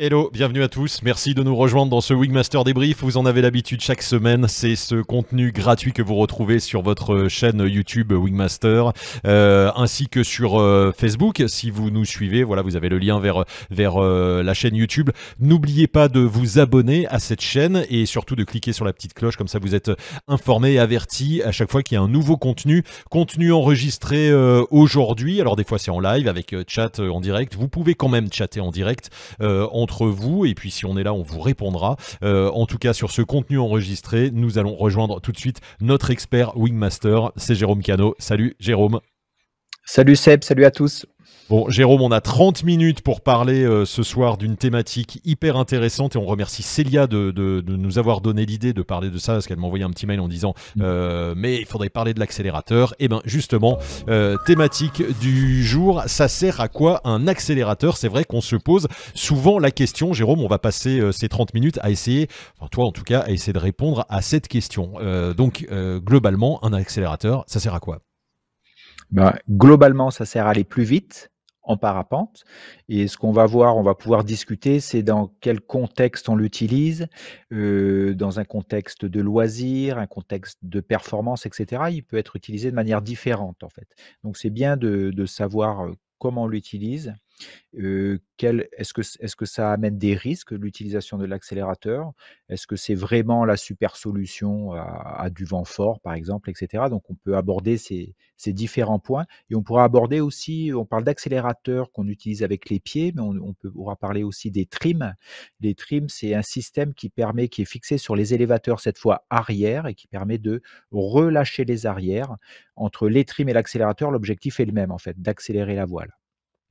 Hello, bienvenue à tous. Merci de nous rejoindre dans ce Wingmaster débrief. Vous en avez l'habitude chaque semaine. C'est ce contenu gratuit que vous retrouvez sur votre chaîne YouTube Wingmaster, euh, ainsi que sur euh, Facebook. Si vous nous suivez, voilà, vous avez le lien vers vers euh, la chaîne YouTube. N'oubliez pas de vous abonner à cette chaîne et surtout de cliquer sur la petite cloche. Comme ça, vous êtes informé et averti à chaque fois qu'il y a un nouveau contenu, contenu enregistré aujourd'hui. Alors des fois, c'est en live avec chat en direct. Vous pouvez quand même chatter en direct. On vous. Et puis si on est là, on vous répondra. Euh, en tout cas, sur ce contenu enregistré, nous allons rejoindre tout de suite notre expert Wingmaster. C'est Jérôme Cano. Salut Jérôme. Salut Seb, salut à tous. Bon, Jérôme, on a 30 minutes pour parler euh, ce soir d'une thématique hyper intéressante et on remercie Célia de, nous avoir donné l'idée de parler de ça parce qu'elle m'a envoyé un petit mail en disant mm. euh, mais il faudrait parler de l'accélérateur. Et eh bien justement, euh, thématique du jour, ça sert à quoi un accélérateur C'est vrai qu'on se pose souvent la question, Jérôme, on va passer ces 30 minutes à essayer, enfin toi en tout cas, à essayer de répondre à cette question. donc globalement, un accélérateur, ça sert à quoi bah, globalement, ça sert à aller plus vite, en parapente. Et ce qu'on va voir, on va pouvoir discuter, c'est dans quel contexte on l'utilise, euh, dans un contexte de loisir, un contexte de performance, etc. Il peut être utilisé de manière différente, en fait. Donc, c'est bien de, de savoir euh, comment on l'utilise euh, Est-ce que, est que, ça amène des risques, l'utilisation de l'accélérateur Est-ce que c'est vraiment la super solution à, du vent fort, par exemple, etc. Donc on peut aborder ces, différents points. Et on pourra aborder aussi, on parle d'accélérateur qu'on utilise avec les pieds, mais on, on pourra parler aussi des trims. Les trims, c'est un système qui permet, qui est fixé sur les élévateurs, cette fois arrière, et qui permet de relâcher les arrières. Entre les trims et l'accélérateur, l'objectif est le même, en fait, d'accélérer la voile.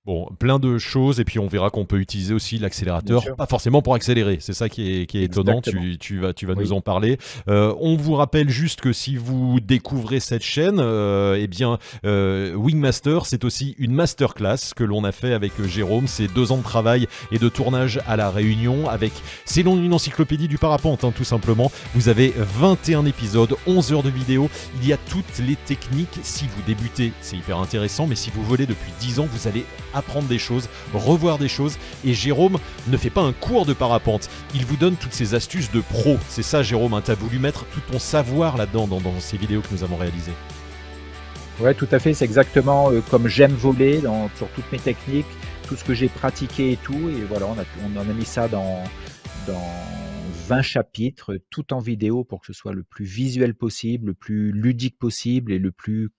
Bon, plein de choses, et puis on verra qu'on peut utiliser aussi l'accélérateur, pas forcément pour accélérer, c'est ça qui est, qui est étonnant, tu, tu, vas, tu vas nous en parler. Euh, on vous rappelle juste que si vous découvrez cette chaîne, euh, eh bien, euh, Wingmaster, c'est aussi une masterclass que l'on a fait avec euh, Jérôme, c'est deux ans de travail et de tournage à La Réunion, avec, c'est une encyclopédie du parapente, hein, tout simplement. Vous avez 21 épisodes, 11 heures de vidéo, il y a toutes les techniques, si vous débutez, c'est hyper intéressant, mais si vous volez depuis 10 ans, vous allez apprendre des choses, revoir des choses. Et Jérôme ne fait pas un cours de parapente, il vous donne toutes ses astuces de pro. C'est ça, Jérôme, hein, tu as voulu mettre tout ton savoir là-dedans, dans, ces vidéos que nous avons réalisées. Ouais, tout à fait. C'est exactement euh, comme j'aime voler dans, sur toutes mes techniques, tout ce que j'ai pratiqué et tout. Et voilà, on, a, en a mis ça dans, dans 20 chapitres, tout en vidéo pour que ce soit le plus visuel possible, le plus ludique possible et le plus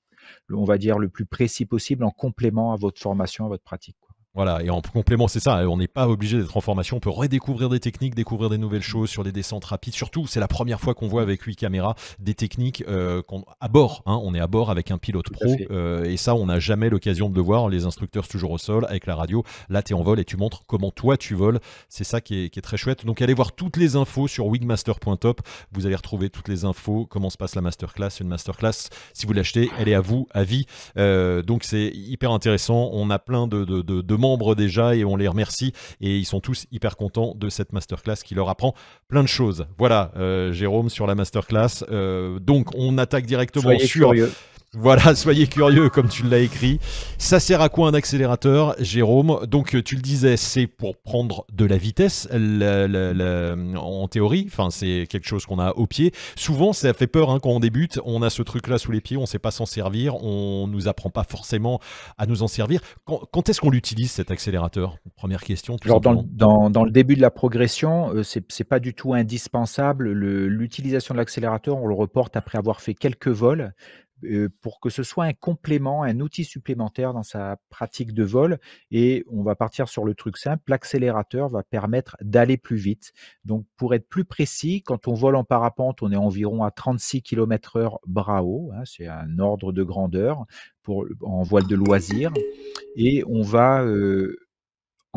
on va dire, le plus précis possible en complément à votre formation, à votre pratique. Voilà, et en complément, c'est ça, hein, on n'est pas obligé d'être en formation, on peut redécouvrir des techniques, découvrir des nouvelles choses sur des descentes rapides. Surtout, c'est la première fois qu'on voit avec 8 caméras des techniques euh, qu'on à bord. Hein, on est à bord avec un pilote pro, euh, et ça, on n'a jamais l'occasion de le voir. Les instructeurs, toujours au sol, avec la radio. Là, tu es en vol et tu montres comment toi tu voles. C'est ça qui est, très chouette. Donc, allez voir toutes les infos sur wigmaster.top. Vous allez retrouver toutes les infos, comment se passe la masterclass. Une masterclass, si vous l'achetez, elle est à vous, à vie. Euh, donc, c'est hyper intéressant. On a plein de, demandes déjà et on les remercie. Et ils sont tous hyper contents de cette masterclass qui leur apprend plein de choses. Voilà, euh, Jérôme, sur la masterclass. Euh, donc, on attaque directement Soyez sur... Voilà, soyez curieux comme tu l'as écrit. Ça sert à quoi un accélérateur, Jérôme Donc tu le disais, c'est pour prendre de la vitesse en théorie, enfin c'est quelque chose qu'on a au pied. Souvent ça fait peur hein, quand on débute, on a ce truc-là sous les pieds, on ne sait pas s'en servir, on ne nous apprend pas forcément à nous en servir. Quand, est-ce qu'on l'utilise cet accélérateur Première question. dans, le début de la progression, euh, c'est n'est pas du tout indispensable. L'utilisation de l'accélérateur, on le reporte après avoir fait quelques vols. Euh, pour que ce soit un complément, un outil supplémentaire dans sa pratique de vol. Et on va partir sur le truc simple, l'accélérateur va permettre d'aller plus vite. Donc pour être plus précis, quand on vole en parapente, on est environ à 36 km/h bras haut, c'est un ordre de grandeur pour, en voile de loisir. Et on va... Euh,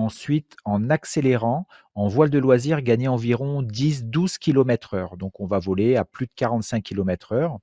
Ensuite, en accélérant, en voile de loisir, gagner environ 10-12 km heure. Donc, on va voler à plus de 45 km heure.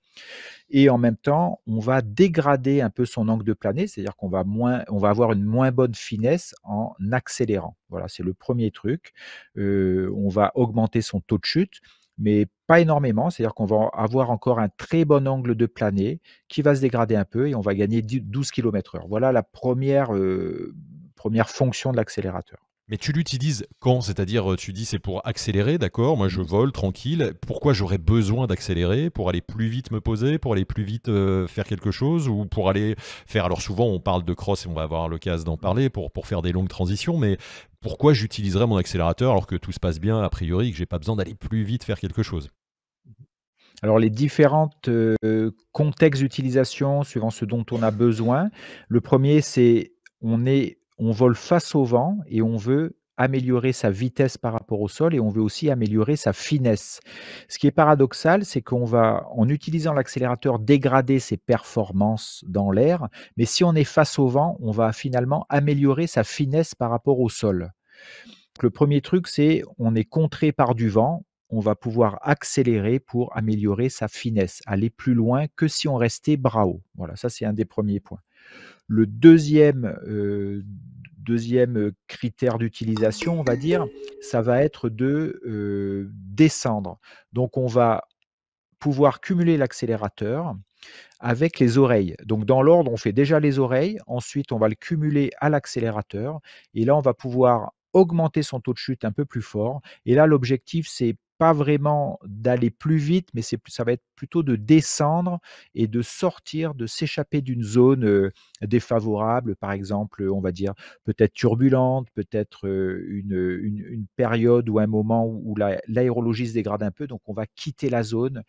Et en même temps, on va dégrader un peu son angle de planer, c'est-à-dire qu'on va, moins, on va avoir une moins bonne finesse en accélérant. Voilà, c'est le premier truc. Euh, on va augmenter son taux de chute mais pas énormément, c'est-à-dire qu'on va avoir encore un très bon angle de planer qui va se dégrader un peu et on va gagner 12 km/h. Voilà la première euh, première fonction de l'accélérateur. Mais tu l'utilises quand C'est-à-dire, euh, tu dis c'est pour accélérer, d'accord Moi, je mm. vole tranquille. Pourquoi j'aurais besoin d'accélérer Pour aller plus vite me poser Pour aller plus vite euh, faire quelque chose Ou pour aller faire. Alors, souvent, on parle de cross et on va avoir l'occasion d'en parler pour, faire des longues transitions. Mais pourquoi j'utiliserais mon accélérateur alors que tout se passe bien, a priori, que j'ai pas besoin d'aller plus vite faire quelque chose alors les différentes euh, contextes d'utilisation suivant ce dont on a besoin. Le premier, c'est on est on vole face au vent et on veut améliorer sa vitesse par rapport au sol et on veut aussi améliorer sa finesse. Ce qui est paradoxal, c'est qu'on va, en utilisant l'accélérateur, dégrader ses performances dans l'air, mais si on est face au vent, on va finalement améliorer sa finesse par rapport au sol. le premier truc, c'est on est contré par du vent, on va pouvoir accélérer pour améliorer sa finesse, aller plus loin que si on restait bras Voilà, ça c'est un des premiers points. Le deuxième, euh, deuxième critère d'utilisation, on va dire, ça va être de euh, descendre. Donc on va pouvoir cumuler l'accélérateur avec les oreilles. Donc dans l'ordre, on fait déjà les oreilles, ensuite on va le cumuler à l'accélérateur, et là on va pouvoir augmenter son taux de chute un peu plus fort. Et là, l'objectif, c'est pas vraiment d'aller plus vite, mais c'est ça va être plutôt de descendre et de sortir, de s'échapper d'une zone défavorable, par exemple, on va dire peut-être turbulente, peut-être une, une, période ou un moment où l'aérologie se dégrade un peu, donc on va quitter la zone,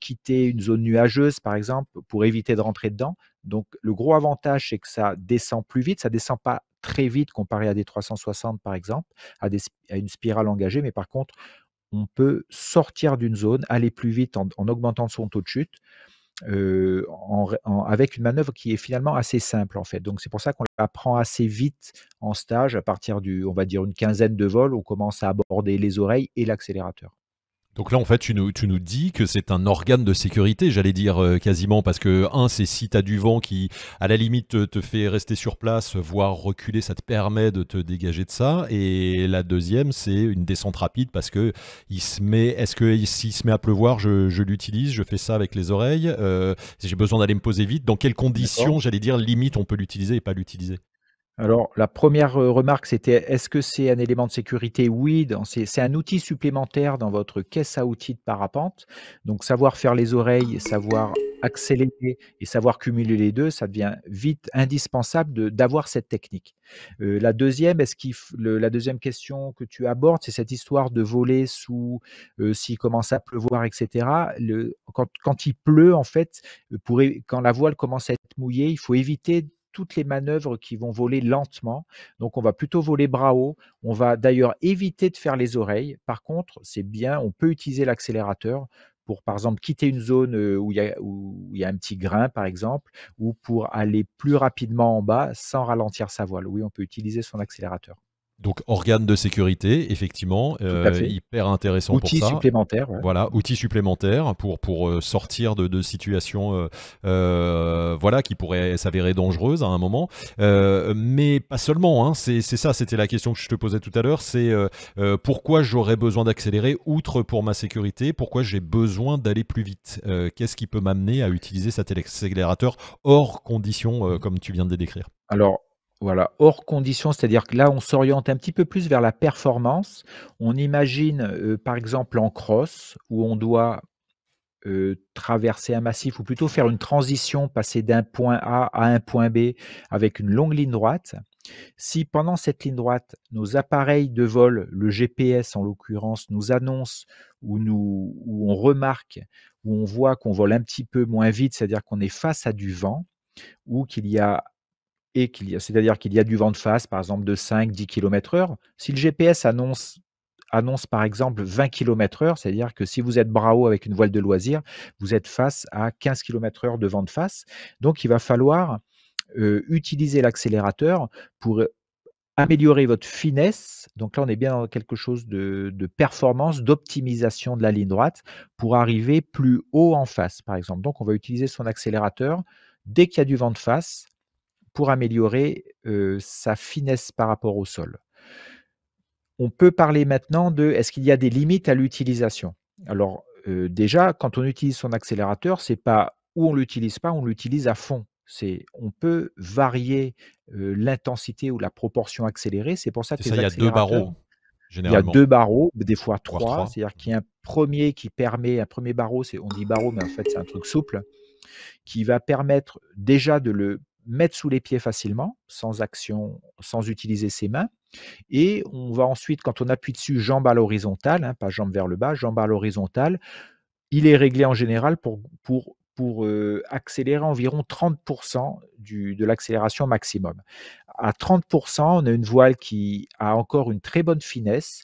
quitter une zone nuageuse, par exemple, pour éviter de rentrer dedans. Donc le gros avantage, c'est que ça descend plus vite, ça descend pas très vite comparé à des 360 par exemple, à, des, à, une spirale engagée, mais par contre, on peut sortir d'une zone, aller plus vite en, augmentant son taux de chute, avec une manœuvre qui est finalement assez simple en fait. Donc c'est pour ça qu'on apprend assez vite en stage, à partir du, on va dire une quinzaine de vols, on commence à aborder les oreilles et l'accélérateur. Donc là, en fait, tu nous, tu nous dis que c'est un organe de sécurité, j'allais dire euh, quasiment, parce que, un, c'est si tu as du vent qui, à la limite, te, fait rester sur place, voire reculer, ça te permet de te dégager de ça. Et la deuxième, c'est une descente rapide, parce que il se met, est-ce que s'il se met à pleuvoir, je, l'utilise, je fais ça avec les oreilles, euh, j'ai besoin d'aller me poser vite, dans quelles conditions, j'allais dire, limite, on peut l'utiliser et pas l'utiliser alors, la première euh, remarque, c'était est-ce que c'est un élément de sécurité Oui, c'est un outil supplémentaire dans votre caisse à outils de parapente. Donc, savoir faire les oreilles, savoir accélérer et savoir cumuler les deux, ça devient vite indispensable d'avoir cette technique. Euh, la, deuxième, est -ce le, la deuxième question que tu abordes, c'est cette histoire de voler sous euh, s'il commence à pleuvoir, etc. Le, quand, quand, il pleut, en fait, pour, quand la voile commence à être mouillée, il faut éviter toutes les manœuvres qui vont voler lentement. Donc on va plutôt voler bras haut. On va d'ailleurs éviter de faire les oreilles. Par contre, c'est bien, on peut utiliser l'accélérateur pour par exemple quitter une zone euh, où il, y a, où il y a un petit grain par exemple, ou pour aller plus rapidement en bas sans ralentir sa voile. Oui, on peut utiliser son accélérateur. Donc, organe de sécurité, effectivement, euh, hyper intéressant outils pour ça. Supplémentaires, Voilà, outils supplémentaires pour, pour euh, sortir de, de situations euh, voilà, qui pourraient s'avérer dangereuses à un moment. mais pas seulement, hein, c'est ça, c'était la question que je te posais tout à l'heure, c'est pourquoi j'aurais besoin d'accélérer outre pour ma sécurité, pourquoi j'ai besoin d'aller plus vite Qu'est-ce qui peut m'amener à utiliser cet accélérateur hors conditions comme tu viens de décrire Alors, voilà, hors condition, c'est-à-dire que là, on s'oriente un petit peu plus vers la performance. On imagine, euh, par exemple, en cross, où on doit euh, traverser un massif, ou plutôt faire une transition, passer d'un point A à un point B avec une longue ligne droite. Si pendant cette ligne droite, nos appareils de vol, le GPS en l'occurrence, nous annonce ou, nous, ou on remarque, ou on voit qu'on vole un petit peu moins vite, c'est-à-dire qu'on est face à du vent, ou qu'il y a et qu'il y a, c'est-à-dire qu'il y a du vent de face, par exemple de 5-10 km/h, si le GPS annonce annonce par exemple 20 km/h, c'est-à-dire que si vous êtes bravo avec une voile de loisir, vous êtes face à 15 km/h de vent de face. Donc il va falloir euh, utiliser l'accélérateur pour euh, améliorer votre finesse. Donc là, on est bien dans quelque chose de, de performance, d'optimisation de la ligne droite pour arriver plus haut en face, par exemple. Donc on va utiliser son accélérateur dès qu'il y a du vent de face pour améliorer sa finesse par rapport au sol. On peut parler maintenant de est-ce qu'il y a des limites à l'utilisation Alors déjà, quand on utilise son accélérateur, c'est pas où on ne l'utilise pas, on l'utilise à fond. C'est on peut varier l'intensité ou la proportion accélérée. C'est pour ça que ça, il y a deux barreaux. Il y a deux barreaux, des fois trois. C'est-à-dire qu'il y a un premier qui permet, un premier barreau, on dit barreau, mais en fait c'est un truc souple, qui va permettre déjà de le mettre sous les pieds facilement, sans action, sans utiliser ses mains. Et on va ensuite, quand on appuie dessus, jambe à l'horizontale, hein, pas jambe vers le bas, jambe à l'horizontale. Il est réglé en général pour, pour, euh, accélérer environ 30% du, de l'accélération maximum. À 30%, on a une voile qui a encore une très bonne finesse,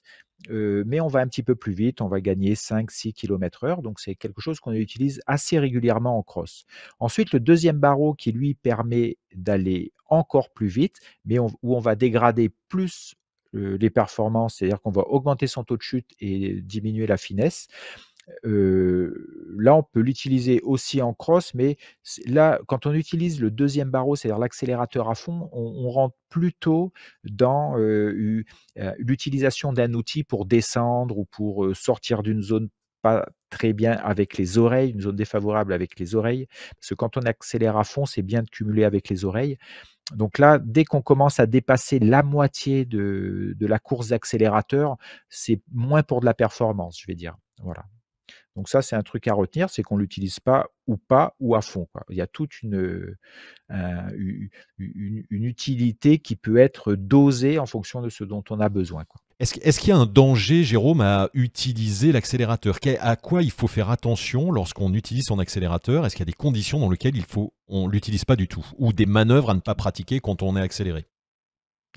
mais on va un petit peu plus vite, on va gagner 5-6 km heure, donc c'est quelque chose qu'on utilise assez régulièrement en cross. Ensuite, le deuxième barreau qui lui permet d'aller encore plus vite, mais où on va dégrader plus les performances, c'est-à-dire qu'on va augmenter son taux de chute et diminuer la finesse là, on peut l'utiliser aussi en cross, mais là, quand on utilise le deuxième barreau, c'est-à-dire l'accélérateur à fond, on, rentre plutôt dans l'utilisation d'un outil pour descendre ou pour sortir d'une zone pas très bien avec les oreilles, une zone défavorable avec les oreilles, parce que quand on accélère à fond, c'est bien de cumuler avec les oreilles. Donc là, dès qu'on commence à dépasser la moitié de, la course d'accélérateur, c'est moins pour de la performance, je vais dire. Voilà. Donc ça, c'est un truc à retenir, c'est qu'on l'utilise pas ou pas ou à fond. Il y a toute euh, une, une, utilité qui peut être dosée en fonction de ce dont on a besoin. Est-ce qu'il y a un danger, Jérôme, à utiliser l'accélérateur À quoi il faut faire attention lorsqu'on utilise son accélérateur Est-ce qu'il y a des conditions dans lesquelles il faut, on l'utilise pas du tout Ou des manœuvres à ne pas pratiquer quand on est accéléré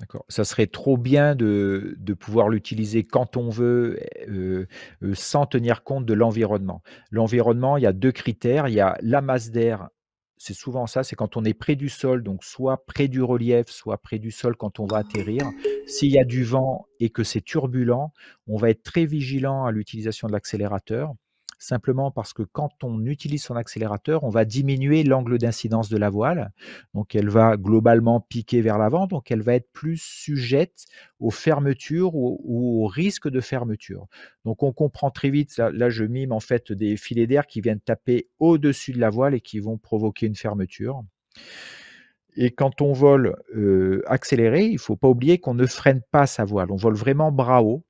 D'accord. Ça serait trop bien de, pouvoir l'utiliser quand on veut, eh, euh, euh, sans tenir compte de l'environnement. L'environnement, il y a deux critères. Il y a la masse d'air. C'est souvent ça, c'est quand on est près du sol, donc soit près du relief, soit près du sol quand on va atterrir. S'il y a du vent et que c'est turbulent, on va être très vigilant à l'utilisation de l'accélérateur simplement parce que quand on utilise son accélérateur, on va diminuer l'angle d'incidence de la voile. Donc elle va globalement piquer vers l'avant, donc elle va être plus sujette aux fermetures ou, au risque de fermeture. Donc on comprend très vite, là, je mime en fait des filets d'air qui viennent taper au-dessus de la voile et qui vont provoquer une fermeture. Et quand on vole euh, accéléré, il ne faut pas oublier qu'on ne freine pas sa voile. On vole vraiment bras haut.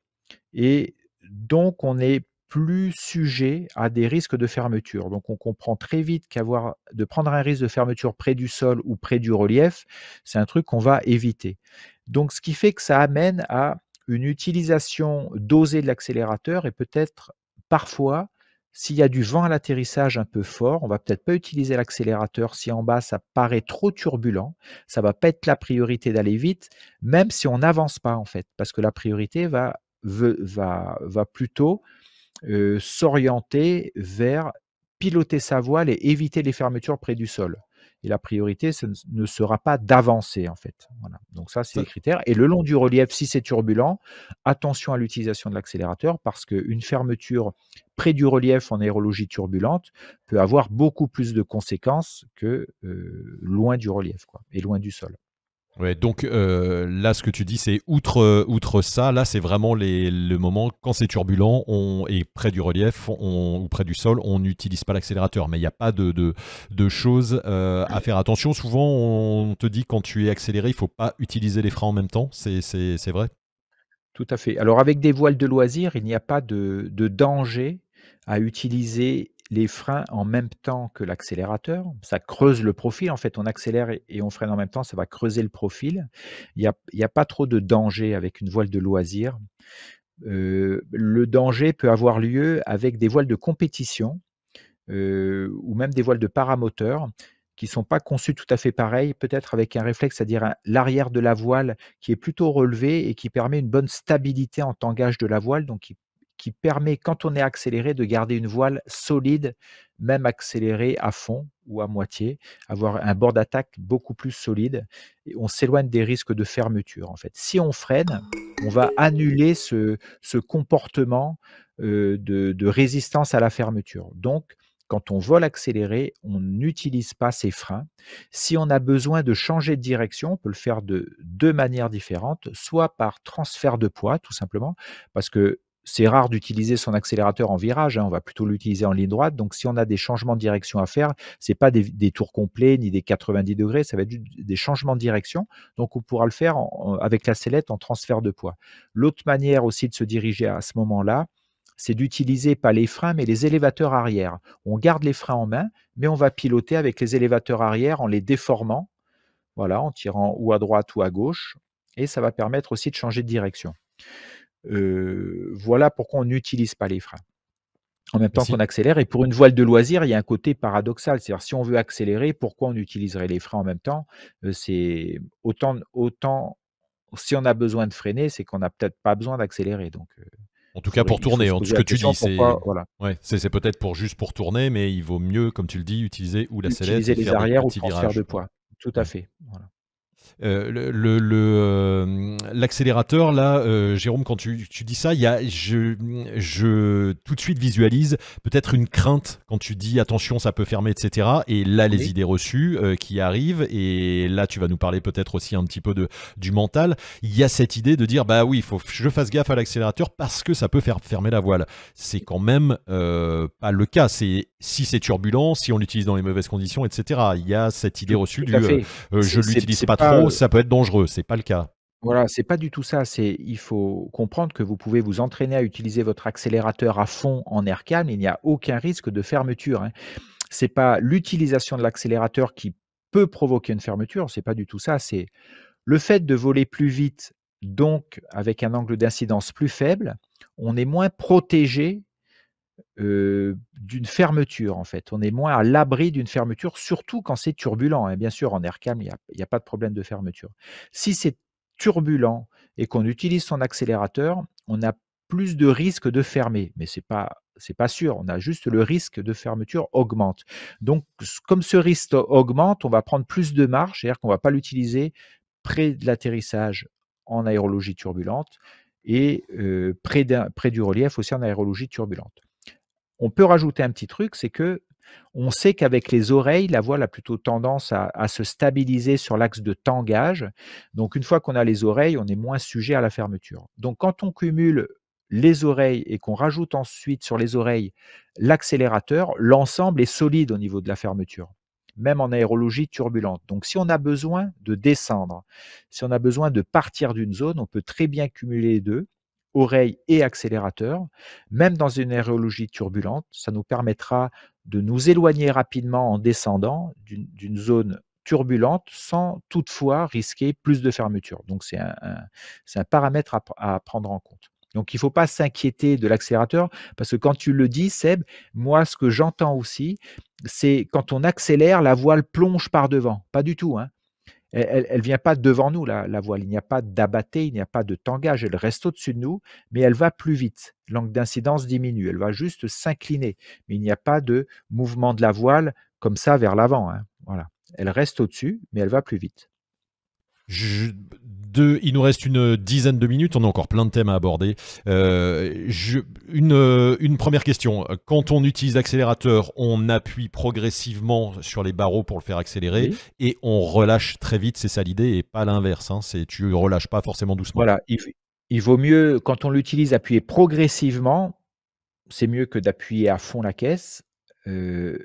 Et donc, on est plus sujet à des risques de fermeture. Donc on comprend très vite qu'avoir de prendre un risque de fermeture près du sol ou près du relief, c'est un truc qu'on va éviter. Donc ce qui fait que ça amène à une utilisation dosée de l'accélérateur et peut-être parfois s'il y a du vent à l'atterrissage un peu fort, on va peut-être pas utiliser l'accélérateur si en bas ça paraît trop turbulent, ça va pas être la priorité d'aller vite même si on n'avance pas en fait parce que la priorité va va plutôt s'orienter vers piloter sa voile et éviter les fermetures près du sol. Et la priorité, ce ne sera pas d'avancer, en fait. Donc ça, c'est les critères. Et le long du relief, si c'est turbulent, attention à l'utilisation de l'accélérateur, parce qu'une fermeture près du relief en aérologie turbulente peut avoir beaucoup plus de conséquences que loin du relief et loin du sol. Ouais, donc euh, là, ce que tu dis, c'est outre, euh, outre ça, là, c'est vraiment le moment quand c'est turbulent on, et près du relief ou près du sol, on n'utilise pas l'accélérateur. Mais il n'y a pas de, choses euh, à faire attention. Souvent, on te dit quand tu es accéléré, il ne faut pas utiliser les freins en même temps. C'est vrai Tout à fait. Alors, avec des voiles de loisirs, il n'y a pas de, de danger à utiliser les freins en même temps que l'accélérateur. Ça creuse le profil. En fait, on accélère et on freine en même temps. Ça va creuser le profil. Il n'y a, pas trop de danger avec une voile de loisir. Euh, le danger peut avoir lieu avec des voiles de compétition euh, ou même des voiles de paramoteur qui ne sont pas conçues tout à fait pareilles, peut-être avec un réflexe, c'est-à-dire l'arrière de la voile qui est plutôt relevé et qui permet une bonne stabilité en tangage de la voile, donc qui qui permet, quand on est accéléré, de garder une voile solide, même accélérée à fond ou à moitié, avoir un bord d'attaque beaucoup plus solide. on s'éloigne des risques de fermeture, en fait. Si on freine, on va annuler ce, comportement euh, de, résistance à la fermeture. Donc, quand on vole accéléré, on n'utilise pas ces freins. Si on a besoin de changer de direction, on peut le faire de deux manières différentes, soit par transfert de poids, tout simplement, parce que c'est rare d'utiliser son accélérateur en virage, hein, on va plutôt l'utiliser en ligne droite. Donc si on a des changements de direction à faire, ce n'est pas des, tours complets ni des 90 degrés, ça va être des changements de direction. Donc on pourra le faire avec la sellette en transfert de poids. L'autre manière aussi de se diriger à ce moment-là, c'est d'utiliser pas les freins mais les élévateurs arrière. On garde les freins en main, mais on va piloter avec les élévateurs arrière en les déformant, voilà, en tirant ou à droite ou à gauche, et ça va permettre aussi de changer de direction voilà pourquoi on n'utilise pas les freins en même temps qu'on accélère. Et pour une voile de loisir, il y a un côté paradoxal. C'est-à-dire, si on veut accélérer, pourquoi on utiliserait les freins en même temps C'est autant, autant, si on a besoin de freiner, c'est qu'on n'a peut-être pas besoin d'accélérer. Donc, en tout cas, pour tourner, en tout ce que tu dis, c'est voilà. ouais, peut-être pour juste pour tourner, mais il vaut mieux, comme tu le dis, utiliser ou la sellette, les ou le de poids. Tout à fait. Voilà. Euh, euh, l'accélérateur, là, euh, Jérôme, quand tu, dis ça, il y a, je, tout de suite visualise peut-être une crainte quand tu dis attention, ça peut fermer, etc. Et là, les idées reçues qui arrivent, et là, tu vas nous parler peut-être aussi un petit peu de, du mental. Il y a cette idée de dire bah oui, il faut je fasse gaffe à l'accélérateur parce que ça peut faire fermer la voile. C'est quand même pas le cas. C'est si c'est turbulent, si on l'utilise dans les mauvaises conditions, etc. Il y a cette idée reçue du je l'utilise pas, trop, euh, ça peut être dangereux. C'est pas le cas. Voilà, c'est pas du tout ça. C'est il faut comprendre que vous pouvez vous entraîner à utiliser votre accélérateur à fond en air calme. Il n'y a aucun risque de fermeture. Hein. C'est pas l'utilisation de l'accélérateur qui peut provoquer une fermeture. C'est pas du tout ça. C'est le fait de voler plus vite, donc avec un angle d'incidence plus faible, on est moins protégé d'une fermeture, en fait. On est moins à l'abri d'une fermeture, surtout quand c'est turbulent. Et hein. bien sûr, en air calme, il n'y a, pas de problème de fermeture. Si c'est turbulent et qu'on utilise son accélérateur, on a plus de risque de fermer, mais ce n'est pas, pas sûr. On a juste le risque de fermeture augmente. Donc, comme ce risque augmente, on va prendre plus de marge, c'est-à-dire qu'on ne va pas l'utiliser près de l'atterrissage en aérologie turbulente et près, près du relief aussi en aérologie turbulente on peut rajouter un petit truc, c'est que on sait qu'avec les oreilles, la voile a plutôt tendance à, à se stabiliser sur l'axe de tangage. Donc, une fois qu'on a les oreilles, on est moins sujet à la fermeture. Donc, quand on cumule les oreilles et qu'on rajoute ensuite sur les oreilles l'accélérateur, l'ensemble est solide au niveau de la fermeture, même en aérologie turbulente. Donc, si on a besoin de descendre, si on a besoin de partir d'une zone, on peut très bien cumuler les deux oreille et accélérateur. Même dans une aérologie turbulente, ça nous permettra de nous éloigner rapidement en descendant d'une zone turbulente sans toutefois risquer plus de fermeture. Donc c'est un, paramètre à, prendre en compte. Donc il ne faut pas s'inquiéter de l'accélérateur parce que quand tu le dis, Seb, moi ce que j'entends aussi, c'est quand on accélère, la voile plonge par devant. Pas du tout. Hein. Elle, ne vient pas devant nous, la, voile. Il n'y a pas d'abatté, il n'y a pas de tangage. Elle reste au-dessus de nous, mais elle va plus vite. L'angle d'incidence diminue. Elle va juste s'incliner. Mais il n'y a pas de mouvement de la voile comme ça vers l'avant. Hein. Voilà. Elle reste au-dessus, mais elle va plus vite deux, il nous reste une dizaine de minutes, on a encore plein de thèmes à aborder. Euh, une, première question. Quand on utilise l'accélérateur, on appuie progressivement sur les barreaux pour le faire accélérer et on relâche très vite, c'est ça l'idée, et pas l'inverse. Hein, c'est, tu relâches pas forcément doucement. Voilà, il, vaut mieux, quand on l'utilise, appuyer progressivement. C'est mieux que d'appuyer à fond la caisse. Euh,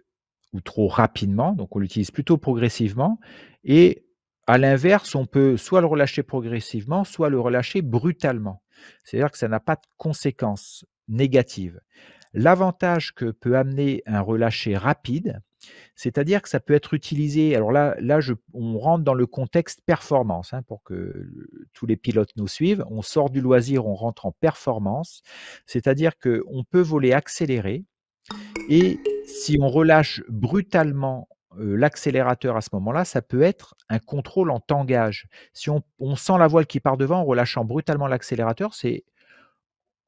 ou trop rapidement, donc on l'utilise plutôt progressivement. Et à l'inverse, on peut soit le relâcher progressivement, soit le relâcher brutalement. C'est-à-dire que ça n'a pas de conséquences négatives. L'avantage que peut amener un relâcher rapide, c'est-à-dire que ça peut être utilisé, alors là, là on rentre dans le contexte performance, hein, pour que tous les pilotes nous suivent, on sort du loisir, on rentre en performance, c'est-à-dire qu'on peut voler accéléré, et si on relâche brutalement l'accélérateur à ce moment-là, ça peut être un contrôle en tangage. Si on, sent la voile qui part devant en relâchant brutalement l'accélérateur, c'est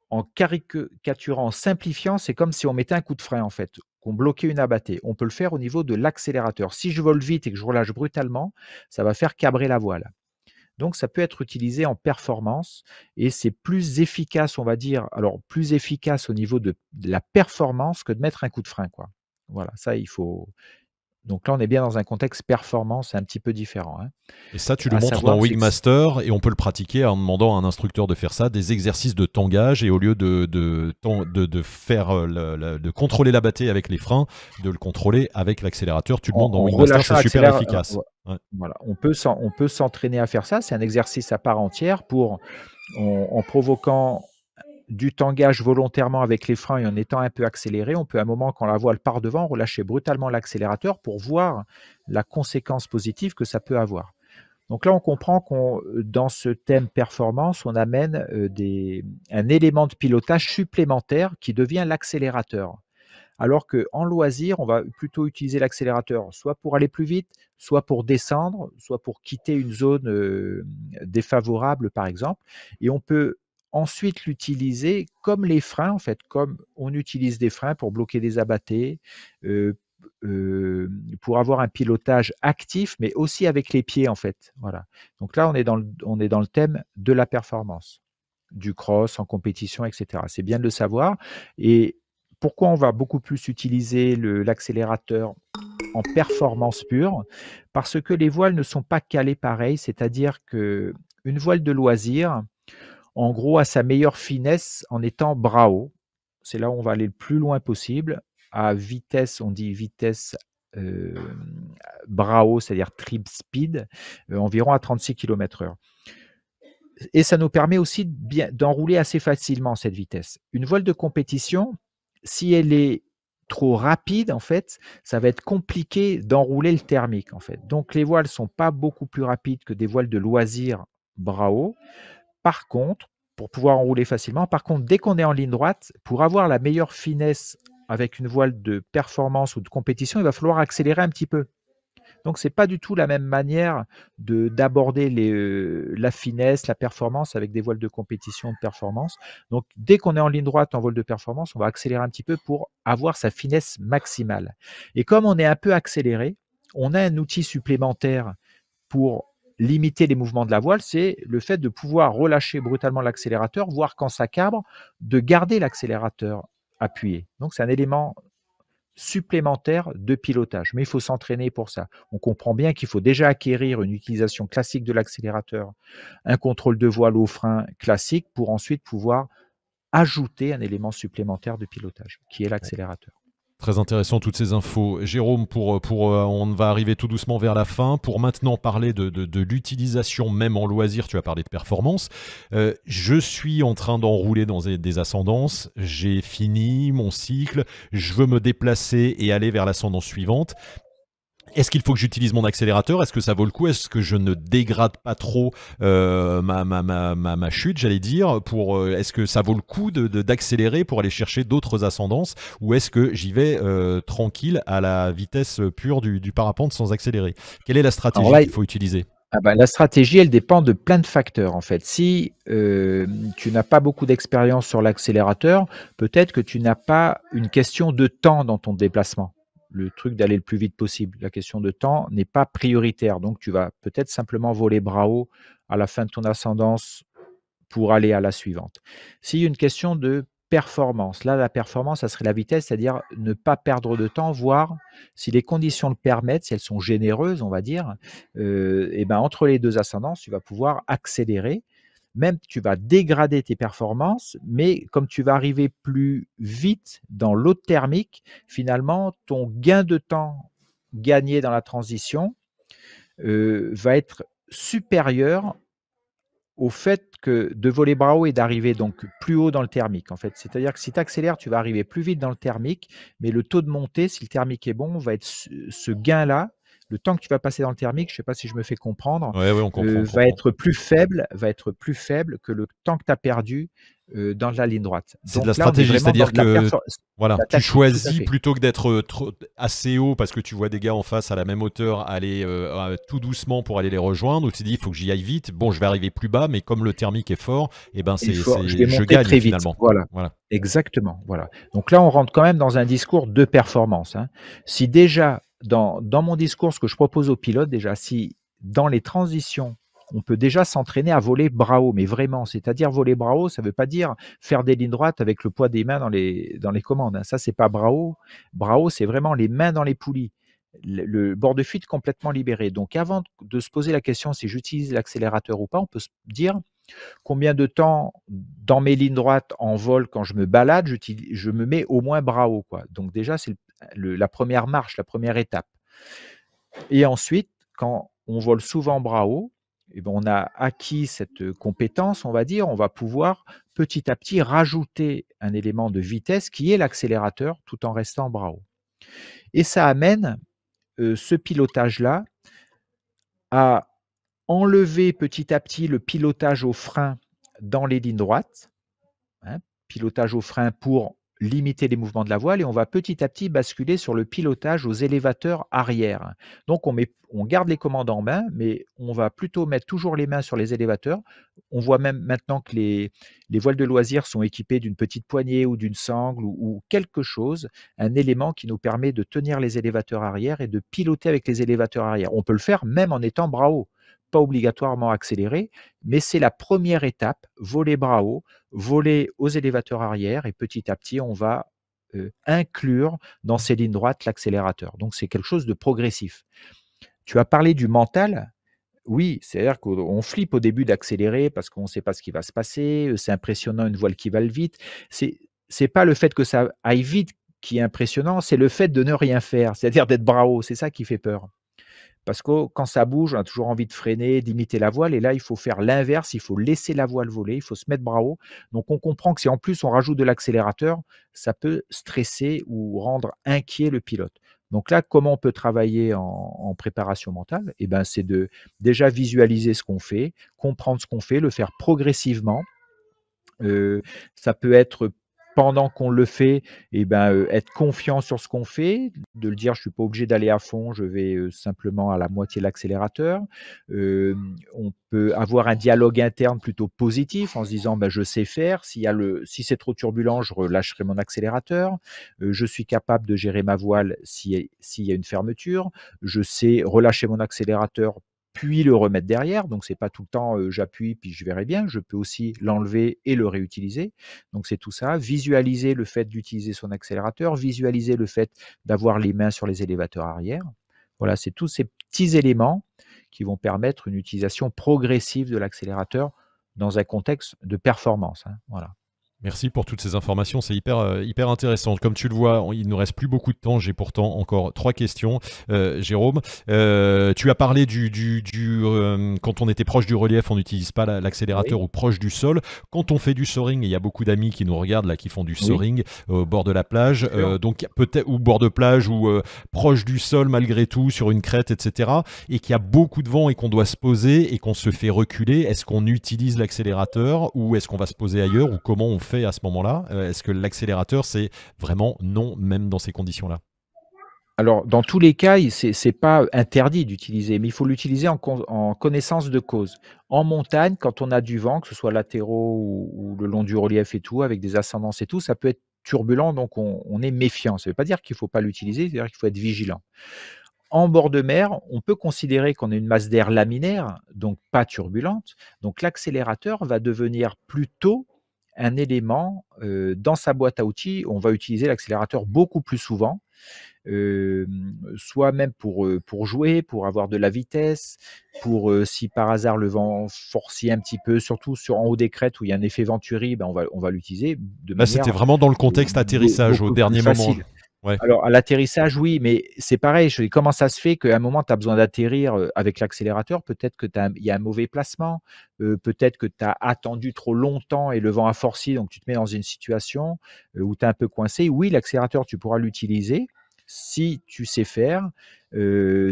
en caricaturant, en simplifiant, c'est comme si on mettait un coup de frein en fait, qu'on bloquait une abattée. On peut le faire au niveau de l'accélérateur. Si je vole vite et que je relâche brutalement, ça va faire cabrer la voile. Donc ça peut être utilisé en performance et c'est plus efficace, on va dire, alors plus efficace au niveau de, la performance que de mettre un coup de frein. Quoi. Voilà, ça il faut, donc là, on est bien dans un contexte performance un petit peu différent. Hein. Et ça, tu le montres dans Wigmaster et on peut le pratiquer en demandant à un instructeur de faire ça, des exercices de tangage et au lieu de, de, de, faire euh, le, de contrôler la batterie avec les freins, de le contrôler avec l'accélérateur. Tu le montres dans Wigmaster, c'est super efficace. Euh, voilà, on peut, on peut s'entraîner à faire ça. C'est un exercice à part entière pour, en provoquant du tangage volontairement avec les freins et en étant un peu accéléré, on peut à un moment, quand la voile part devant, relâcher brutalement l'accélérateur pour voir la conséquence positive que ça peut avoir. Donc là, on comprend qu'on, euh, dans ce thème performance, on amène euh, un élément de pilotage supplémentaire qui devient l'accélérateur. Alors qu'en loisir, on va plutôt utiliser l'accélérateur soit pour aller plus vite, soit pour descendre, soit pour quitter une zone euh, défavorable, par exemple. Et on peut ensuite l'utiliser comme les freins, en fait, comme on utilise des freins pour bloquer des abattés, euh, euh, pour avoir un pilotage actif, mais aussi avec les pieds, en fait. Voilà. Donc là, on est dans le, on est dans le thème de la performance, du cross en compétition, etc. C'est bien de le savoir. Et pourquoi on va beaucoup plus utiliser l'accélérateur en performance pure Parce que les voiles ne sont pas calées pareil, c'est-à-dire que une voile de loisir, en gros à sa meilleure finesse en étant bravo. C'est là où on va aller le plus loin possible. À vitesse, on dit vitesse euh, c'est-à-dire trip speed, euh, environ à 36 km/h. Et ça nous permet aussi d'enrouler assez facilement cette vitesse. Une voile de compétition, si elle est trop rapide, en fait, ça va être compliqué d'enrouler le thermique, en fait. Donc, les voiles sont pas beaucoup plus rapides que des voiles de loisirs Bravo. Par contre, pour pouvoir enrouler facilement, par contre, dès qu'on est en ligne droite, pour avoir la meilleure finesse avec une voile de performance ou de compétition, il va falloir accélérer un petit peu. Donc, ce n'est pas du tout la même manière d'aborder euh, la finesse, la performance avec des voiles de compétition, de performance. Donc, dès qu'on est en ligne droite en voile de performance, on va accélérer un petit peu pour avoir sa finesse maximale. Et comme on est un peu accéléré, on a un outil supplémentaire pour limiter les mouvements de la voile, c'est le fait de pouvoir relâcher brutalement l'accélérateur, voire quand ça cabre, de garder l'accélérateur appuyé. Donc c'est un élément supplémentaire de pilotage, mais il faut s'entraîner pour ça. On comprend bien qu'il faut déjà acquérir une utilisation classique de l'accélérateur, un contrôle de voile au frein classique pour ensuite pouvoir ajouter un élément supplémentaire de pilotage, qui est l'accélérateur. Très intéressant toutes ces infos. Jérôme, pour, pour, euh, on va arriver tout doucement vers la fin. Pour maintenant parler de, de, de l'utilisation même en loisir, tu as parlé de performance. Euh, je suis en train d'enrouler dans des ascendances. J'ai fini mon cycle. Je veux me déplacer et aller vers l'ascendance suivante est-ce qu'il faut que j'utilise mon accélérateur Est-ce que ça vaut le coup Est-ce que je ne dégrade pas trop euh, ma, ma, chute, j'allais dire pour euh, Est-ce que ça vaut le coup d'accélérer de, d'accélérer pour aller chercher d'autres ascendances Ou est-ce que j'y vais euh, tranquille à la vitesse pure du, parapente sans accélérer Quelle est la stratégie qu'il faut utiliser ah bah, la stratégie, elle dépend de plein de facteurs en fait. Si tu n'as pas beaucoup d'expérience sur l'accélérateur, peut-être que tu n'as pas une question de temps dans ton déplacement le truc d'aller le plus vite possible. La question de temps n'est pas prioritaire. Donc, tu vas peut-être simplement voler bras haut à la fin de ton ascendance pour aller à la suivante. S'il y a une question de performance, là, la performance, ça serait la vitesse, c'est-à-dire ne pas perdre de temps, voir si les conditions le permettent, si elles sont généreuses, on va dire, et euh, eh ben, entre les deux ascendances, tu vas pouvoir accélérer même tu vas dégrader tes performances, mais comme tu vas arriver plus vite dans l'eau thermique, finalement, ton gain de temps gagné dans la transition euh, va être supérieur au fait que de voler bravo et d'arriver donc plus haut dans le thermique en fait. C'est-à-dire que si tu accélères, tu vas arriver plus vite dans le thermique, mais le taux de montée, si le thermique est bon, va être ce gain-là le temps que tu vas passer dans le thermique, je ne sais pas si je me fais comprendre, euh, va être plus faible, va être plus faible que le temps que tu as perdu euh, dans la ligne droite. C'est de la stratégie, c'est-à-dire que voilà, tu choisis plutôt que d'être euh, assez haut parce que tu vois des gars en face à la même hauteur aller tout doucement pour aller les rejoindre, ou tu te dis il faut que j'y aille vite. Bon, je vais arriver plus bas, mais comme le thermique est fort, et eh ben c'est je, gagne finalement. voilà. Exactement. Voilà. Donc là, on rentre quand même dans un discours de performance. Hein. Si déjà dans, mon discours, ce que je propose aux pilotes déjà, si dans les transitions, on peut déjà s'entraîner à voler brao, mais vraiment, c'est-à-dire voler brao, ça ne veut pas dire faire des lignes droites avec le poids des mains dans les, dans les commandes. Hein. Ça, c'est pas brao. Brao, c'est vraiment les mains dans les poulies le bord de fuite complètement libéré. Donc avant de se poser la question si j'utilise l'accélérateur ou pas, on peut se dire combien de temps dans mes lignes droites en vol quand je me balade, je me mets au moins bras haut. Quoi. Donc déjà, c'est la première marche, la première étape. Et ensuite, quand on vole souvent bras haut, et eh ben, on a acquis cette compétence, on va dire, on va pouvoir petit à petit rajouter un élément de vitesse qui est l'accélérateur tout en restant bras haut. Et ça amène euh, ce pilotage-là a enlevé petit à petit le pilotage au frein dans les lignes droites, hein, pilotage au frein pour limiter les mouvements de la voile et on va petit à petit basculer sur le pilotage aux élévateurs arrière. Donc on, met, on garde les commandes en main, mais on va plutôt mettre toujours les mains sur les élévateurs. On voit même maintenant que les, voiles de loisirs sont équipées d'une petite poignée ou d'une sangle ou, ou, quelque chose, un élément qui nous permet de tenir les élévateurs arrière et de piloter avec les élévateurs arrière. On peut le faire même en étant bras haut obligatoirement accéléré, mais c'est la première étape, voler bras haut, voler aux élévateurs arrière, et petit à petit, on va euh, inclure dans ces lignes droites l'accélérateur. Donc c'est quelque chose de progressif. Tu as parlé du mental, oui, c'est-à-dire qu'on flippe au début d'accélérer parce qu'on ne sait pas ce qui va se passer, euh, c'est impressionnant une voile qui va vite. C'est n'est pas le fait que ça aille vite qui est impressionnant, c'est le fait de ne rien faire, c'est-à-dire d'être bravo, c'est ça qui fait peur. Parce que quand ça bouge, on a toujours envie de freiner, d'imiter la voile. Et là, il faut faire l'inverse. Il faut laisser la voile voler. Il faut se mettre bras haut. Donc, on comprend que si en plus on rajoute de l'accélérateur, ça peut stresser ou rendre inquiet le pilote. Donc là, comment on peut travailler en, préparation mentale Eh bien, c'est de déjà visualiser ce qu'on fait, comprendre ce qu'on fait, le faire progressivement. Euh, ça peut être pendant qu'on le fait, et eh ben, être confiant sur ce qu'on fait, de le dire je ne suis pas obligé d'aller à fond, je vais simplement à la moitié de l'accélérateur. on peut avoir un dialogue interne plutôt positif en se disant ben, je sais faire, si, y le, si c'est trop turbulent, je relâcherai mon accélérateur, je suis capable de gérer ma voile s'il y a une fermeture, je sais relâcher mon accélérateur puis le remettre derrière. Donc, c'est pas tout le temps j'appuie, puis je verrai bien. Je peux aussi l'enlever et le réutiliser. Donc, c'est tout ça. Visualiser le fait d'utiliser son accélérateur, visualiser le fait d'avoir les mains sur les élévateurs arrière. Voilà, c'est tous ces petits éléments qui vont permettre une utilisation progressive de l'accélérateur dans un contexte de performance. Hein. voilà. Merci pour toutes ces informations, c'est hyper, euh, hyper intéressant. Comme tu le vois, il ne nous reste plus beaucoup de temps, j'ai pourtant encore trois questions. Euh, Jérôme, euh, tu as parlé du... quand on était proche du relief, on n'utilise pas l'accélérateur ou proche du sol. Quand on fait du soaring, il y a beaucoup d'amis qui nous regardent là, qui font du soaring au bord de la plage, donc peut-être ou bord de plage ou proche du sol malgré tout, sur une crête, etc. Et qu'il y a beaucoup de vent et qu'on doit se poser et qu'on se fait reculer. Est-ce qu'on utilise l'accélérateur ou est-ce qu'on va se poser ailleurs ou comment on fait à ce moment-là euh, Est-ce que l'accélérateur, c'est vraiment non, même dans ces conditions-là alors, dans tous les cas, c'est n'est pas interdit d'utiliser, mais il faut l'utiliser en, connaissance de cause. En montagne, quand on a du vent, que ce soit latéraux ou, le long du relief et tout, avec des ascendances et tout, ça peut être turbulent, donc on, on est méfiant. Ça ne veut pas dire qu'il ne faut pas l'utiliser, c'est-à-dire qu'il faut être vigilant. En bord de mer, on peut considérer qu'on a une masse d'air laminaire, donc pas turbulente. Donc l'accélérateur va devenir plutôt un élément dans sa boîte à outils. On va utiliser l'accélérateur beaucoup plus souvent, soit même pour, pour jouer, pour avoir de la vitesse, pour si par hasard le vent forcit un petit peu, surtout sur, en haut des crêtes où il y a un effet venturi, ben, on va, on va l'utiliser. Là, c'était vraiment dans le contexte atterrissage au dernier moment. Alors, à l'atterrissage, oui, mais c'est pareil. Je, comment ça se fait qu'à un moment, tu as besoin d'atterrir euh, avec l'accélérateur Peut-être qu'il y a un mauvais placement, euh, peut-être que tu as attendu trop longtemps et le vent a forci, donc tu te mets dans une situation euh, où tu es un peu coincé. Oui, l'accélérateur, tu pourras l'utiliser si tu sais faire,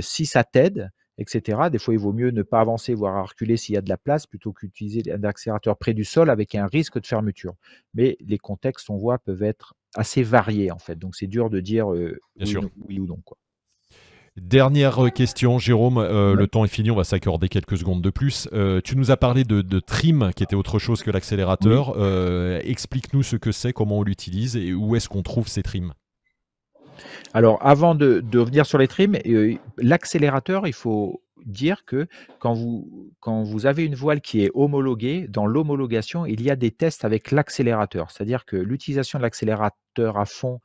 si ça t'aide, etc. Des fois, il vaut mieux ne pas avancer, voire reculer s'il y a de la place, plutôt qu'utiliser un accélérateur près du sol avec un risque de fermeture. Mais les contextes, on voit, peuvent être assez varié en fait. Donc c'est dur de dire oui, ou non. Quoi. Dernière question, Jérôme. Le temps est fini, on va s'accorder quelques secondes de plus. tu nous as parlé de, trim, qui était autre chose que l'accélérateur. Explique-nous ce que c'est, comment on l'utilise et où est-ce qu'on trouve ces trims. Alors, avant de, de, revenir sur les trims, l'accélérateur, il faut dire que quand vous, quand vous avez une voile qui est homologuée, dans l'homologation, il y a des tests avec l'accélérateur. C'est-à-dire que l'utilisation de l'accélérateur à fond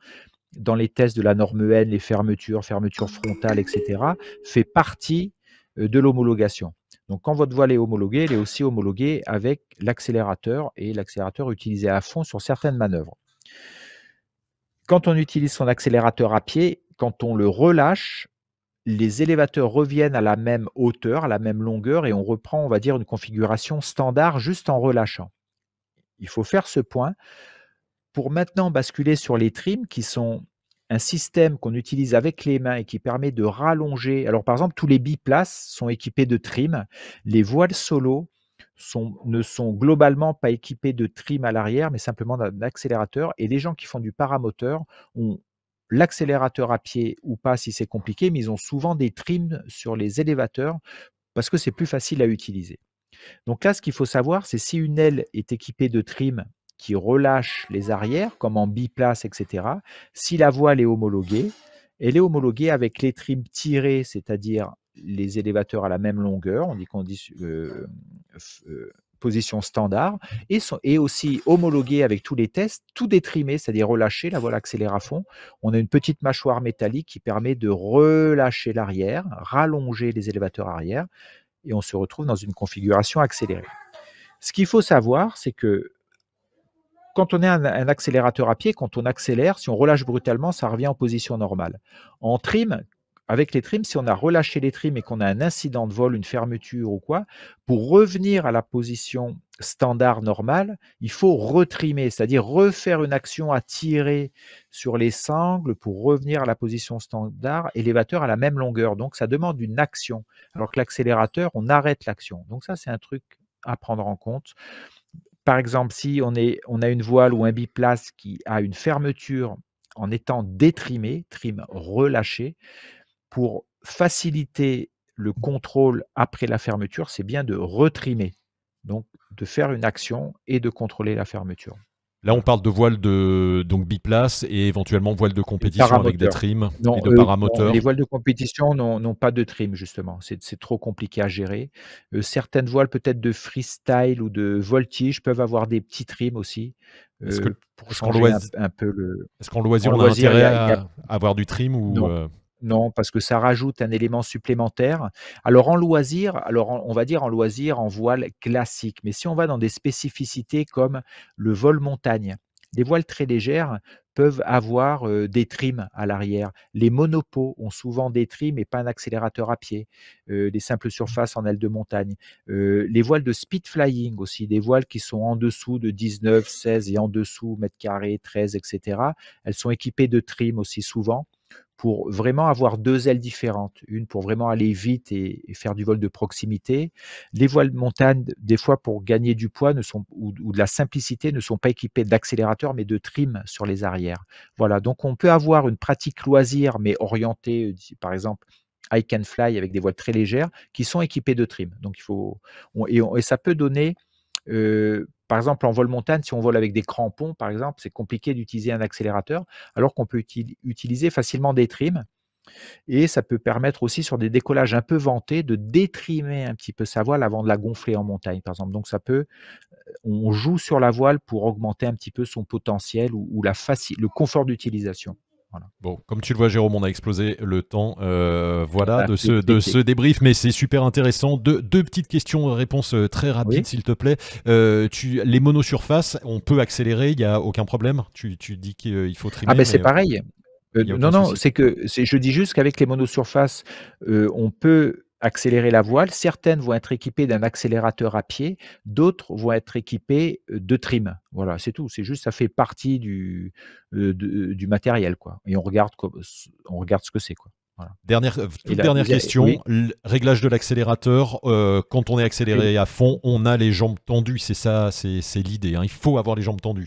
dans les tests de la norme N, les fermetures, fermetures frontales, etc., fait partie euh, de l'homologation. Donc quand votre voile est homologuée, elle est aussi homologuée avec l'accélérateur et l'accélérateur utilisé à fond sur certaines manœuvres. Quand on utilise son accélérateur à pied, quand on le relâche, les élévateurs reviennent à la même hauteur, à la même longueur, et on reprend, on va dire, une configuration standard juste en relâchant. Il faut faire ce point pour maintenant basculer sur les trims qui sont un système qu'on utilise avec les mains et qui permet de rallonger. Alors par exemple, tous les biplaces sont équipés de trim. Les voiles solo ne sont globalement pas équipés de trim à l'arrière, mais simplement d'un accélérateur. Et les gens qui font du paramoteur ont l'accélérateur à pied ou pas si c'est compliqué, mais ils ont souvent des trims sur les élévateurs parce que c'est plus facile à utiliser. Donc là, ce qu'il faut savoir, c'est si une aile est équipée de trims qui relâchent les arrières, comme en biplace, etc., si la voile est homologuée, elle est homologuée avec les trims tirés, c'est-à-dire les élévateurs à la même longueur, on dit qu'on dit euh, euh, position standard et, sont, aussi homologué avec tous les tests, tout détrimé, c'est-à-dire relâché, la voile accélère à fond. On a une petite mâchoire métallique qui permet de relâcher l'arrière, rallonger les élévateurs arrière et on se retrouve dans une configuration accélérée. Ce qu'il faut savoir, c'est que quand on est un accélérateur à pied, quand on accélère, si on relâche brutalement, ça revient en position normale. En trim, avec les trims, si on a relâché les trims et qu'on a un incident de vol, une fermeture ou quoi, pour revenir à la position standard normale, il faut retrimer, c'est-à-dire refaire une action à tirer sur les sangles pour revenir à la position standard, élévateur à la même longueur. Donc ça demande une action, alors que l'accélérateur, on arrête l'action. Donc ça, c'est un truc à prendre en compte. Par exemple, si on, est, on a une voile ou un biplace qui a une fermeture en étant détrimé, trim relâché, pour faciliter le contrôle après la fermeture, c'est bien de retrimer. Donc, de faire une action et de contrôler la fermeture. Là, on parle de voile de donc biplace et éventuellement voile de compétition avec des trims et de paramoteurs. les voiles de compétition n'ont pas de trim, justement. C'est trop compliqué à gérer. Euh, certaines voiles, peut-être de freestyle ou de voltige, peuvent avoir des petits trims aussi. Est-ce euh, qu'en un, peu le... est loisir on a intérêt avoir du trim ou euh, non, parce que ça rajoute un élément supplémentaire. Alors en loisir, alors on va dire en loisir en voile classique, mais si on va dans des spécificités comme le vol montagne, les voiles très légères peuvent avoir des trims à l'arrière. Les monopots ont souvent des trims et pas un accélérateur à pied. des simples mmh. surfaces en ailes de montagne. les voiles de speed flying aussi, des voiles qui sont en dessous de 19, 16 et en dessous mètre carré, 13, etc. Elles sont équipées de trims aussi souvent pour vraiment avoir deux ailes différentes. Une pour vraiment aller vite et, faire du vol de proximité. Les voiles de montagne, des fois pour gagner du poids ou, de la simplicité, ne sont pas équipées d'accélérateurs, mais de trim sur les arrières. Voilà, donc on peut avoir une pratique loisir, mais orientée, euh, par exemple, I can fly avec des voiles très légères qui sont équipées de trim. Donc il faut et, ça peut donner par exemple, en vol montagne, si on vole avec des crampons, par exemple, c'est compliqué d'utiliser un accélérateur, alors qu'on peut utiliser facilement des trims. Et ça peut permettre aussi sur des décollages un peu ventés de détrimer un petit peu sa voile avant de la gonfler en montagne, par exemple. Donc ça peut, on joue sur la voile pour augmenter un petit peu son potentiel ou, le confort d'utilisation. Bon, comme tu le vois, Jérôme, on a explosé le temps euh, voilà, de, ce, de ce débrief, mais c'est super intéressant. deux petites questions-réponses euh, euh, très rapides, s'il te plaît. tu, les monosurfaces, on peut accélérer, il n'y a aucun problème tu, dis qu'il faut trimmer Ah, ben, c'est pareil. non, non, c'est que je dis juste qu'avec les monosurfaces, on peut accélérer la voile. Certaines vont être équipées d'un accélérateur à pied, d'autres vont être équipées euh, de trim. Voilà, c'est tout. C'est juste, ça fait partie du, euh, euh, du matériel, quoi. Et on regarde, on regarde ce que c'est, quoi. Dernière, dernière question, réglage de l'accélérateur, quand on est accéléré à fond, on a les jambes tendues, c'est ça, c'est l'idée. Hein. Il faut avoir les jambes tendues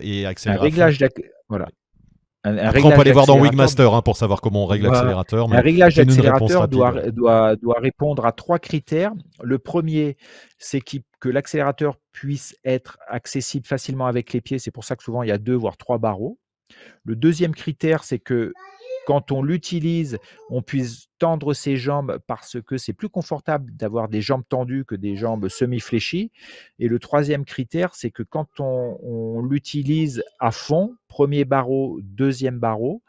et accélérer. réglage, Voilà on peut aller voir dans Wigmaster hein, pour savoir comment on règle l'accélérateur. Un réglage d'accélérateur doit, répondre à trois critères. Le premier, c'est que l'accélérateur puisse être accessible facilement avec les pieds. C'est pour ça que souvent, il y a deux, voire trois barreaux. Le deuxième critère, c'est que quand on l'utilise, on puisse tendre ses jambes parce que c'est plus confortable d'avoir des jambes tendues que des jambes semi-fléchies. Et le troisième critère, c'est que quand on, l'utilise à fond, premier barreau, deuxième barreau,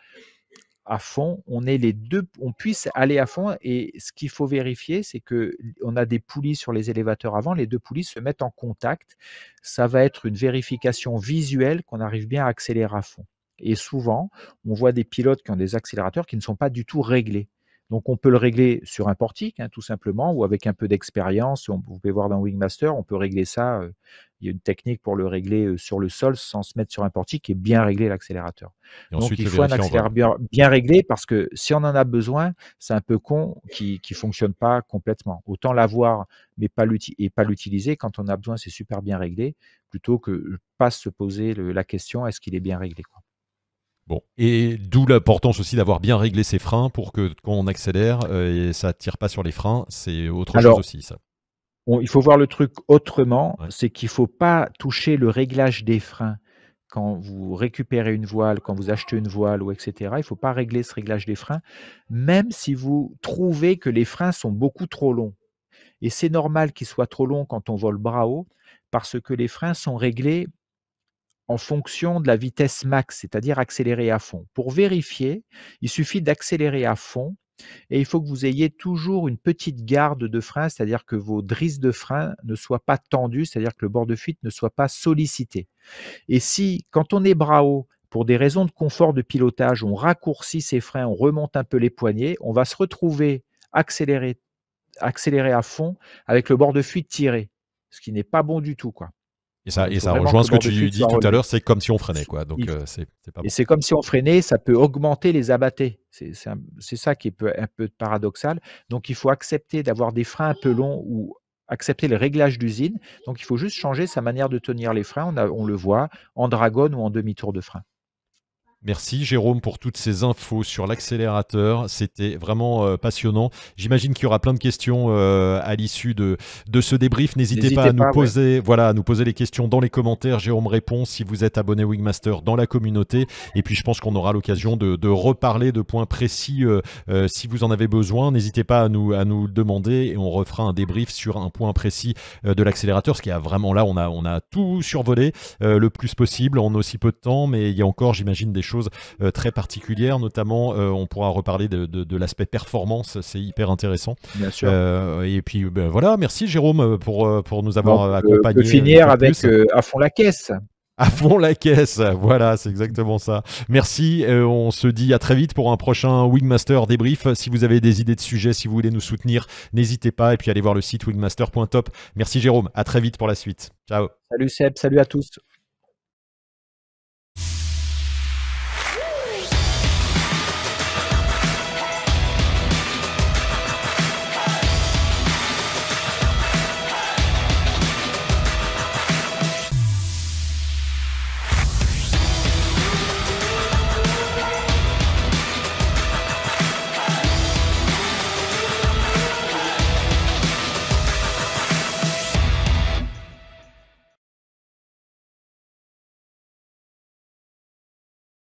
à fond, on est les deux, on puisse aller à fond. Et ce qu'il faut vérifier, c'est que on a des poulies sur les élévateurs avant, les deux poulies se mettent en contact. Ça va être une vérification visuelle qu'on arrive bien à accélérer à fond. Et souvent, on voit des pilotes qui ont des accélérateurs qui ne sont pas du tout réglés. Donc on peut le régler sur un portique, hein, tout simplement, ou avec un peu d'expérience. Vous pouvez voir dans Wingmaster, on peut régler ça. Euh, il y a une technique pour le régler euh, sur le sol sans se mettre sur un portique et bien régler l'accélérateur. Donc il faut un accélérateur bien, réglé parce que si on en a besoin, c'est un peu con qui ne fonctionne pas complètement. Autant l'avoir mais pas et pas l'utiliser. Quand on a besoin, c'est super bien réglé, plutôt que euh, pas se poser la question est-ce qu'il est bien réglé Bon, et d'où l'importance aussi d'avoir bien réglé ses freins pour que quand on accélère euh, et ça tire pas sur les freins, c'est autre chose aussi ça. il faut voir le truc autrement, c'est qu'il faut pas toucher le réglage des freins quand vous récupérez une voile, quand vous achetez une voile ou etc. Il faut pas régler ce réglage des freins, même si vous trouvez que les freins sont beaucoup trop longs. Et c'est normal qu'ils soient trop longs quand on vole bras haut, parce que les freins sont réglés en fonction de la vitesse max, c'est-à-dire accélérer à fond. Pour vérifier, il suffit d'accélérer à fond et il faut que vous ayez toujours une petite garde de frein, c'est-à-dire que vos drisses de frein ne soient pas tendues, c'est-à-dire que le bord de fuite ne soit pas sollicité. Et si, quand on est bras haut, pour des raisons de confort de pilotage, on raccourcit ses freins, on remonte un peu les poignets, on va se retrouver accéléré, accéléré à fond avec le bord de fuite tiré, ce qui n'est pas bon du tout. quoi. Et ça, rejoint ce que tu dis tout à l'heure, c'est comme si on freinait. Quoi. Donc, euh, c'est, Et c'est comme si on freinait, ça peut augmenter les abattés. C'est, ça qui est un peu paradoxal. Donc il faut accepter d'avoir des freins un peu longs ou accepter le réglage d'usine. Donc il faut juste changer sa manière de tenir les freins. On, on le voit en dragon ou en demi-tour de frein. Merci Jérôme pour toutes ces infos sur l'accélérateur. C'était vraiment euh, passionnant. J'imagine qu'il y aura plein de questions euh, à l'issue de, de ce débrief. N'hésitez pas, à nous poser, voilà, à nous poser les questions dans les commentaires. Jérôme répond si vous êtes abonné Wingmaster dans la communauté. Et puis je pense qu'on aura l'occasion de, de, reparler de points précis euh, si vous en avez besoin. N'hésitez pas à nous à nous demander et on refera un débrief sur un point précis de l'accélérateur. Ce qui a vraiment là, on a on a tout survolé le plus possible en aussi peu de temps, mais il y a encore, j'imagine, des choses euh, très particulière, notamment euh, on pourra reparler de, l'aspect performance, c'est hyper intéressant. Bien sûr. Euh, et puis ben voilà, merci Jérôme pour, pour nous avoir accompagné. finir avec à fond la caisse. À fond la caisse, voilà, c'est exactement ça. Merci, on se dit à très vite pour un prochain Wingmaster débrief. Si vous avez des idées de sujets, si vous voulez nous soutenir, n'hésitez pas et puis allez voir le site wingmaster.top. Merci Jérôme, à très vite pour la suite. Ciao. Salut Seb, salut à tous.